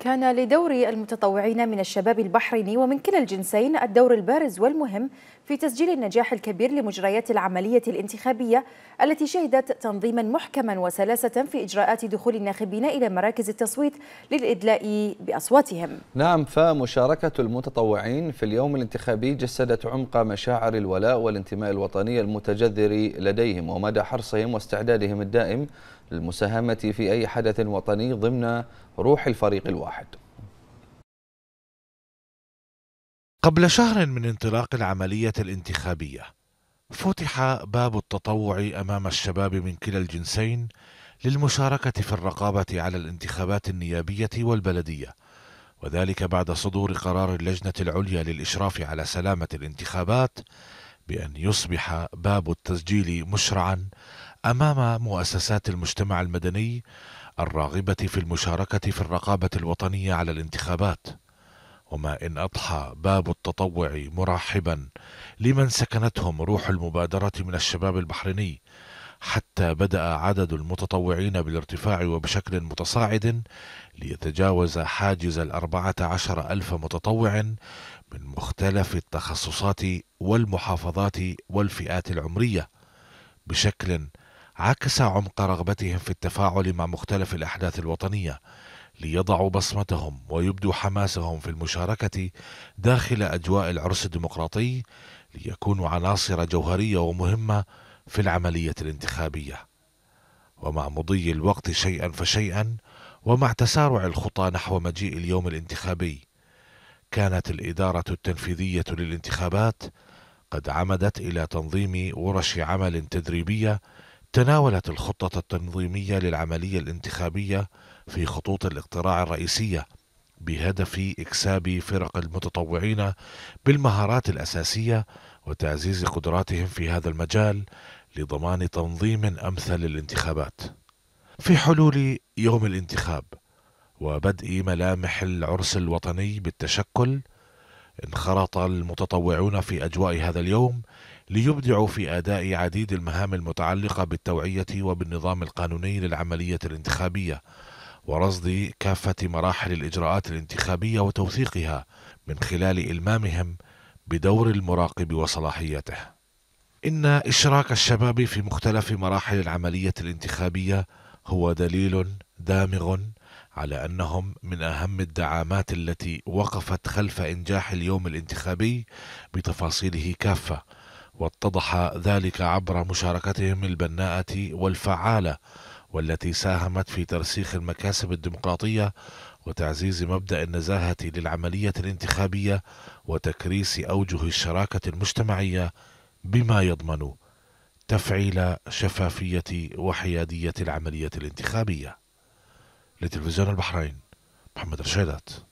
كان لدور المتطوعين من الشباب البحريني ومن كلا الجنسين الدور البارز والمهم في تسجيل النجاح الكبير لمجريات العملية الانتخابية التي شهدت تنظيما محكما وسلاسة في إجراءات دخول الناخبين إلى مراكز التصويت للإدلاء بأصواتهم نعم فمشاركة المتطوعين في اليوم الانتخابي جسدت عمق مشاعر الولاء والانتماء الوطني المتجذر لديهم ومدى حرصهم واستعدادهم الدائم للمساهمة في أي حدث وطني ضمن روح الفريق الواحد قبل شهر من انطلاق العملية الانتخابية، فتح باب التطوع أمام الشباب من كلا الجنسين للمشاركة في الرقابة على الانتخابات النيابية والبلدية، وذلك بعد صدور قرار اللجنة العليا للإشراف على سلامة الانتخابات بأن يصبح باب التسجيل مشرعًا أمام مؤسسات المجتمع المدني الراغبة في المشاركة في الرقابة الوطنية على الانتخابات. وما إن أضحى باب التطوع مرحبا لمن سكنتهم روح المبادرة من الشباب البحريني حتى بدأ عدد المتطوعين بالارتفاع وبشكل متصاعد ليتجاوز حاجز الأربعة عشر ألف متطوع من مختلف التخصصات والمحافظات والفئات العمرية بشكل عكس عمق رغبتهم في التفاعل مع مختلف الأحداث الوطنية ليضعوا بصمتهم ويبدوا حماسهم في المشاركة داخل أجواء العرس الديمقراطي ليكونوا عناصر جوهرية ومهمة في العملية الانتخابية ومع مضي الوقت شيئا فشيئا ومع تسارع الخطى نحو مجيء اليوم الانتخابي كانت الإدارة التنفيذية للانتخابات قد عمدت إلى تنظيم ورش عمل تدريبية تناولت الخطة التنظيمية للعملية الانتخابية في خطوط الاقتراع الرئيسية بهدف إكساب فرق المتطوعين بالمهارات الأساسية وتعزيز قدراتهم في هذا المجال لضمان تنظيم أمثل للانتخابات. في حلول يوم الانتخاب وبدء ملامح العرس الوطني بالتشكل، انخرط المتطوعون في أجواء هذا اليوم ليبدعوا في أداء عديد المهام المتعلقة بالتوعية وبالنظام القانوني للعملية الانتخابية ورصد كافة مراحل الإجراءات الانتخابية وتوثيقها من خلال إلمامهم بدور المراقب وصلاحيته. إن إشراك الشباب في مختلف مراحل العملية الانتخابية هو دليل دامغ على أنهم من أهم الدعامات التي وقفت خلف إنجاح اليوم الانتخابي بتفاصيله كافة واتضح ذلك عبر مشاركتهم البناءة والفعالة والتي ساهمت في ترسيخ المكاسب الديمقراطية وتعزيز مبدأ النزاهة للعملية الانتخابية وتكريس أوجه الشراكة المجتمعية بما يضمن تفعيل شفافية وحيادية العملية الانتخابية لتلفزيون البحرين محمد رشيدات